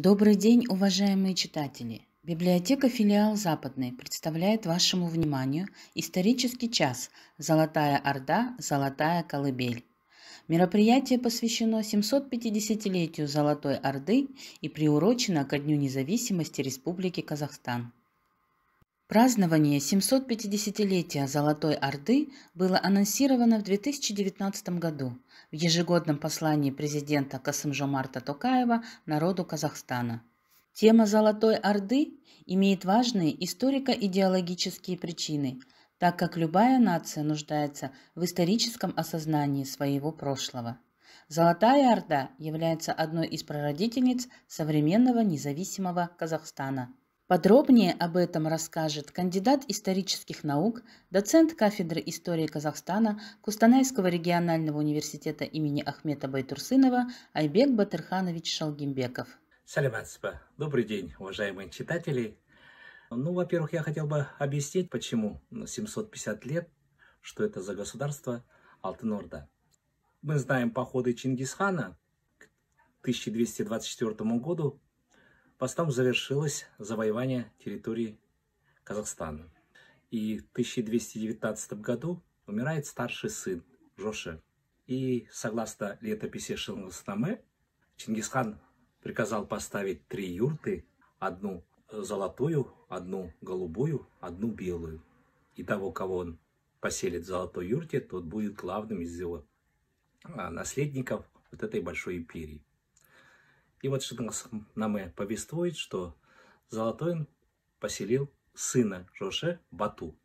Добрый день, уважаемые читатели! Библиотека «Филиал Западный» представляет вашему вниманию исторический час «Золотая Орда. Золотая колыбель». Мероприятие посвящено 750-летию Золотой Орды и приурочено ко Дню независимости Республики Казахстан. Празднование 750-летия Золотой Орды было анонсировано в 2019 году в ежегодном послании президента Касымжомарта Токаева народу Казахстана. Тема Золотой Орды имеет важные историко-идеологические причины, так как любая нация нуждается в историческом осознании своего прошлого. Золотая Орда является одной из прародительниц современного независимого Казахстана – Подробнее об этом расскажет кандидат исторических наук, доцент кафедры истории Казахстана Кустанайского регионального университета имени Ахмета Байтурсынова Айбек Батырханович Шалгимбеков. Саляматсба. Добрый день, уважаемые читатели. Ну, во-первых, я хотел бы объяснить, почему 750 лет, что это за государство алтын Мы знаем походы Чингисхана к 1224 году, Постом завершилось завоевание территории Казахстана. И в 1219 году умирает старший сын Жоше. И согласно летописи Шилнгаснаме, Чингисхан приказал поставить три юрты, одну золотую, одну голубую, одну белую. И того, кого он поселит в золотой юрте, тот будет главным из его а, наследников вот этой большой империи. И вот что Шингасанаме повествует, что Золотой поселил сына Жоше Бату,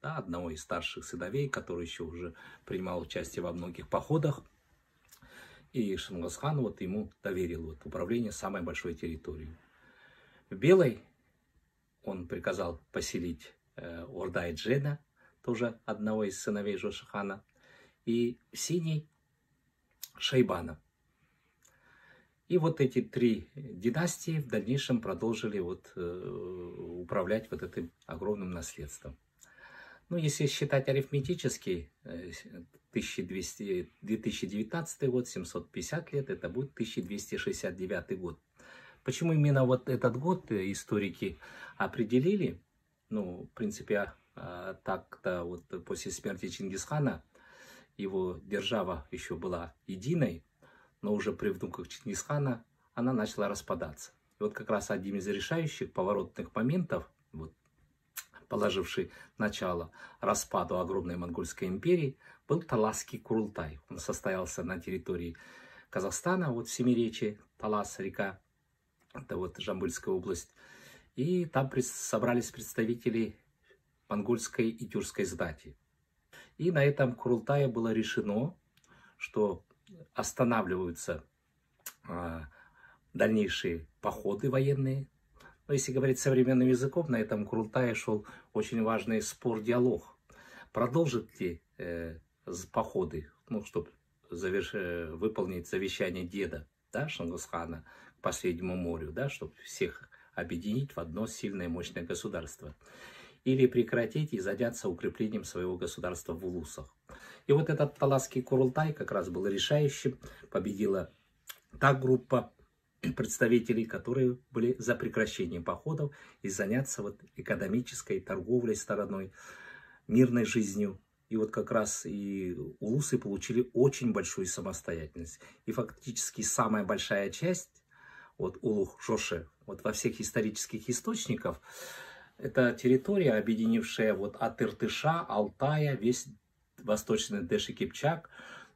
да, одного из старших сыновей, который еще уже принимал участие во многих походах. И Шингасхан вот ему доверил вот управление самой большой территорией. В Белой он приказал поселить э, Ордай Джеда, тоже одного из сыновей Жошихана, и Синий Шайбана – и вот эти три династии в дальнейшем продолжили вот, э, управлять вот этим огромным наследством. Ну, если считать арифметически, 2019 э, год, 750 лет, это будет 1269 год. Почему именно вот этот год э, историки определили? Ну, в принципе, а, а так-то вот после смерти Чингисхана его держава еще была единой, но уже при внуках Чингисхана она начала распадаться. И вот как раз одним из решающих поворотных моментов, вот, положивший начало распаду огромной монгольской империи, был Таласский Курултай. Он состоялся на территории Казахстана, вот в Семиречи, Талас, река, это вот Жамбыльская область. И там собрались представители монгольской и тюркской знати. И на этом Курултае было решено, что останавливаются а, дальнейшие походы военные. Но ну, если говорить современным языком, на этом Курултае шел очень важный спор-диалог. Продолжит ли э, походы, ну, чтобы заверш... Э, выполнить завещание деда, да, Шангусхана к последнему морю, да, чтобы всех объединить в одно сильное, мощное государство. Или прекратить и заняться укреплением своего государства в улусах. И вот этот Таласский Курултай как раз был решающим. Победила та группа представителей, которые были за прекращение походов и заняться вот экономической торговлей стороной, мирной жизнью. И вот как раз и улусы получили очень большую самостоятельность. И фактически самая большая часть, вот улух Жоши, вот во всех исторических источниках, это территория, объединившая вот от Иртыша, Алтая, весь восточный Дэши Кипчак,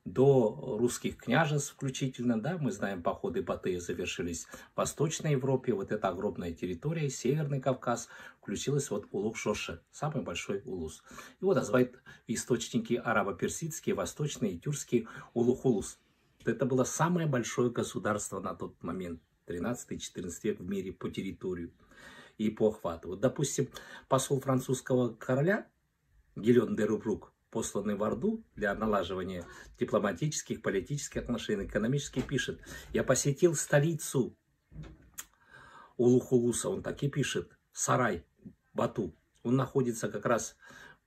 до русских княжеств включительно, да, мы знаем, походы Батыя завершились в Восточной Европе, вот эта огромная территория, Северный Кавказ, включилась вот улус Шоши, самый большой улус. Его называют источники арабо-персидские, восточные и тюркские Улух-Улус. Это было самое большое государство на тот момент, 13-14 век в мире по территории и по охвату. Вот, допустим, посол французского короля Гильон де Рубрук посланный в Орду для налаживания дипломатических, политических отношений, экономических пишет, я посетил столицу Улухулуса, он так и пишет, Сарай, Бату. Он находится как раз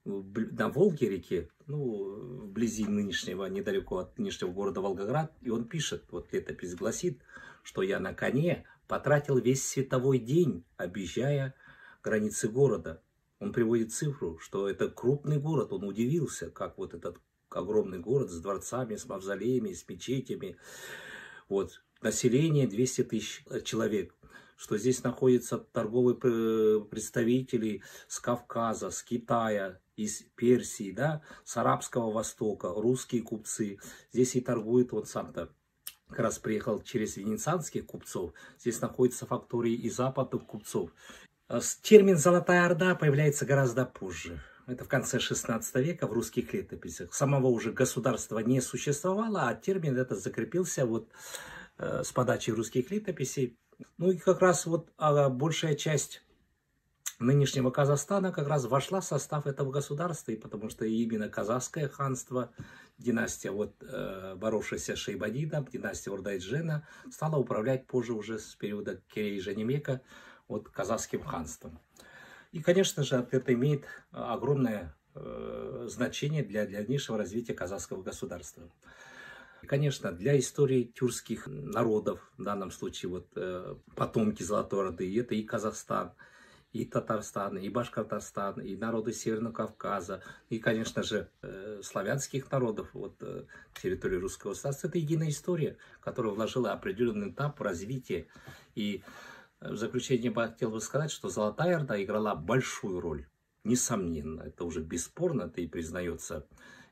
на Волге реке, ну, вблизи нынешнего, недалеко от нынешнего города Волгоград, и он пишет, вот летопись гласит, что я на коне потратил весь световой день, объезжая границы города. Он приводит цифру, что это крупный город. Он удивился, как вот этот огромный город с дворцами, с мавзолеями, с мечетями. Вот. Население 200 тысяч человек что здесь находятся торговые э, представители с Кавказа, с Китая, из Персии, да, с Арабского Востока, русские купцы. Здесь и торгуют вот санта, как раз приехал через венецианских купцов. Здесь находятся фактории и западных купцов. Э, термин «Золотая Орда» появляется гораздо позже. Это в конце XVI века в русских летописях. Самого уже государства не существовало, а термин этот закрепился вот э, с подачи русских летописей. Ну и как раз вот а, большая часть нынешнего Казахстана как раз вошла в состав этого государства, и потому что именно казахское ханство, династия вот, э, боровшаяся с Шейбадидом, династия Урдайджена, стала управлять позже уже с периода Кирея и Женемека вот казахским ханством. И, конечно же, это имеет э, огромное э, значение для дальнейшего развития казахского государства. И, конечно, для истории тюркских народов, в данном случае вот э, потомки Золотой Орды, это и Казахстан, и Татарстан, и Башкортостан, и народы Северного Кавказа, и, конечно же, славянских народов вот, территории русского государства. Это единая история, которая вложила определенный этап в развитие и в заключение хотел бы сказать, что «Золотая Орда» играла большую роль. Несомненно, это уже бесспорно, это и признается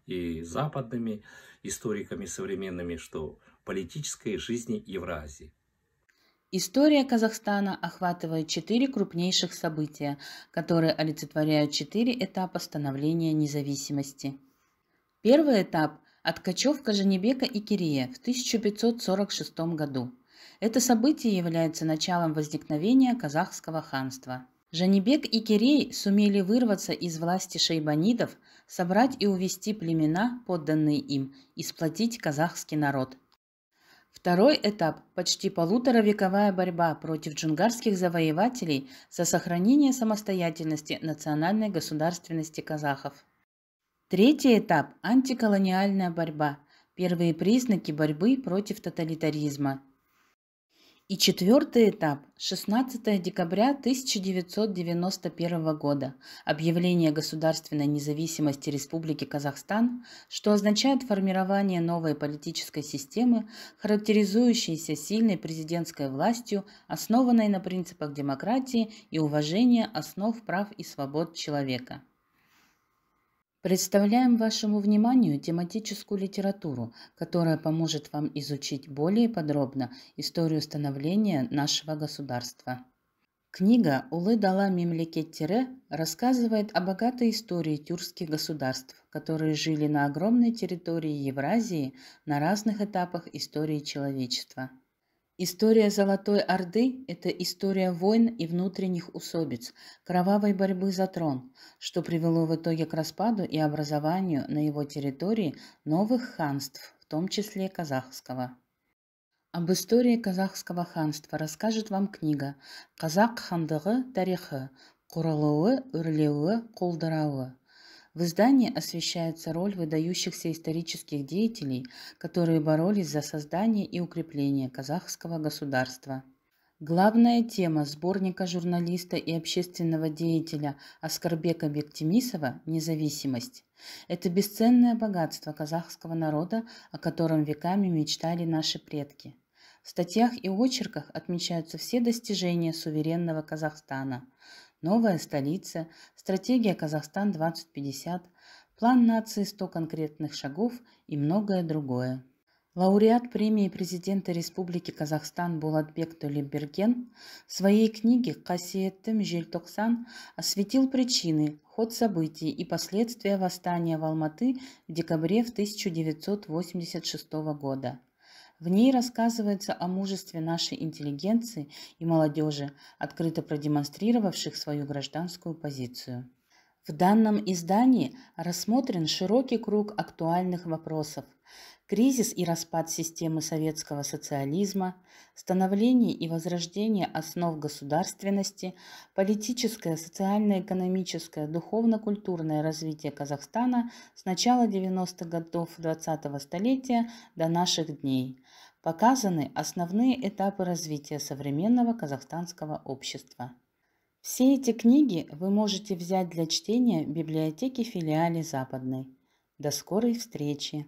и западными историками современными, что политической жизни Евразии. История Казахстана охватывает четыре крупнейших события, которые олицетворяют четыре этапа становления независимости. Первый этап – откачевка Женебека и Кирия в 1546 году – это событие является началом возникновения казахского ханства. Жанибек и Кирей сумели вырваться из власти шейбанидов, собрать и увести племена, подданные им, и сплотить казахский народ. Второй этап – почти полуторавековая борьба против джунгарских завоевателей за сохранение самостоятельности национальной государственности казахов. Третий этап – антиколониальная борьба, первые признаки борьбы против тоталитаризма – и четвертый этап – 16 декабря 1991 года, объявление государственной независимости Республики Казахстан, что означает формирование новой политической системы, характеризующейся сильной президентской властью, основанной на принципах демократии и уважения основ прав и свобод человека. Представляем вашему вниманию тематическую литературу, которая поможет вам изучить более подробно историю становления нашего государства. Книга «Улы дала мемлекет-тире» рассказывает о богатой истории тюркских государств, которые жили на огромной территории Евразии на разных этапах истории человечества. История Золотой Орды – это история войн и внутренних усобиц, кровавой борьбы за трон, что привело в итоге к распаду и образованию на его территории новых ханств, в том числе казахского. Об истории казахского ханства расскажет вам книга «Казах хандығы тарихы. Құрылуы, үрлеуі, қолдарауы» В издании освещается роль выдающихся исторических деятелей, которые боролись за создание и укрепление казахского государства. Главная тема сборника журналиста и общественного деятеля Аскарбека Бектимисова «Независимость». Это бесценное богатство казахского народа, о котором веками мечтали наши предки. В статьях и очерках отмечаются все достижения суверенного Казахстана – новая столица, стратегия «Казахстан-2050», план нации «100 конкретных шагов» и многое другое. Лауреат премии президента Республики Казахстан Булатбек Толеберген в своей книге «Кассиеттым Жельтоксан» осветил причины, ход событий и последствия восстания в Алматы в декабре 1986 года – в ней рассказывается о мужестве нашей интеллигенции и молодежи, открыто продемонстрировавших свою гражданскую позицию. В данном издании рассмотрен широкий круг актуальных вопросов. Кризис и распад системы советского социализма, становление и возрождение основ государственности, политическое, социально-экономическое, духовно-культурное развитие Казахстана с начала 90-х годов 20-го столетия до наших дней. Показаны основные этапы развития современного казахстанского общества. Все эти книги вы можете взять для чтения в библиотеке филиале Западной. До скорой встречи!